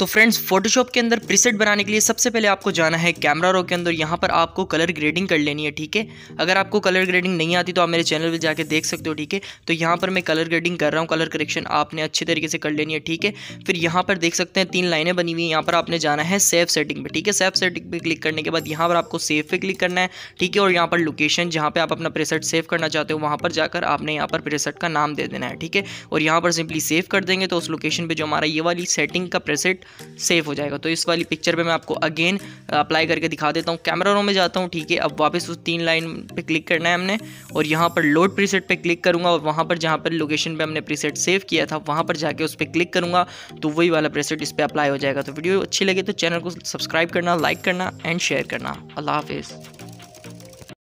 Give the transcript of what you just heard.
तो friends Photoshop के अंदर प्रीसेट बनाने के लिए सबसे पहले आपको जाना है कैमरा रो के अंदर यहाँ पर आपको कलर ग्रेडिंग कर लेनी है ठीक है अगर आपको कलर ग्रेडिंग नहीं आती तो आप मेरे चैनल पर जाकर देख सकते हो ठीक है तो यहाँ पर मैं कलर ग्रेडिंग कर रहा हूँ कलर करेक्शन आपने अच्छे तरीके से कर लेनी है ठीक है फिर यहाँ पर देख सकते हैं तीन लाइनें बनी हुई हैं यहाँ पर आपने जाना है सेफ सेटिंग पर ठीक है सेफ सेटिंग पर क्लिक करने के बाद यहाँ पर आपको सेफ पर क्लिक करना है ठीक है और यहाँ पर लोकेशन जहाँ पर आप अपना प्रेसेट सेव करना चाहते हो वहाँ पर जाकर आपने यहाँ पर प्रेसेट का नाम दे देना है ठीक है और यहाँ पर सिंपली सेव कर देंगे तो उस लोकेशन पर जो हमारा ये वाली सेटिंग का प्रेसेट सेव हो जाएगा तो इस वाली पिक्चर पे मैं आपको अगेन अप्लाई uh, करके दिखा देता हूँ कैमरा रो में जाता हूँ ठीक है अब वापस उस तीन लाइन पे क्लिक करना है हमने और यहाँ पर लोड प्रीसेट पे क्लिक करूँगा और वहाँ पर जहाँ पर लोकेशन पे हमने प्रीसेट सेव किया था वहाँ पर जाके उस पर क्लिक करूँगा तो वही वाला प्रीसेट इस पर अप्लाई हो जाएगा तो वीडियो अच्छी लगे तो चैनल को सब्सक्राइब करना लाइक करना एंड शेयर करना अल्लाह हाफिज़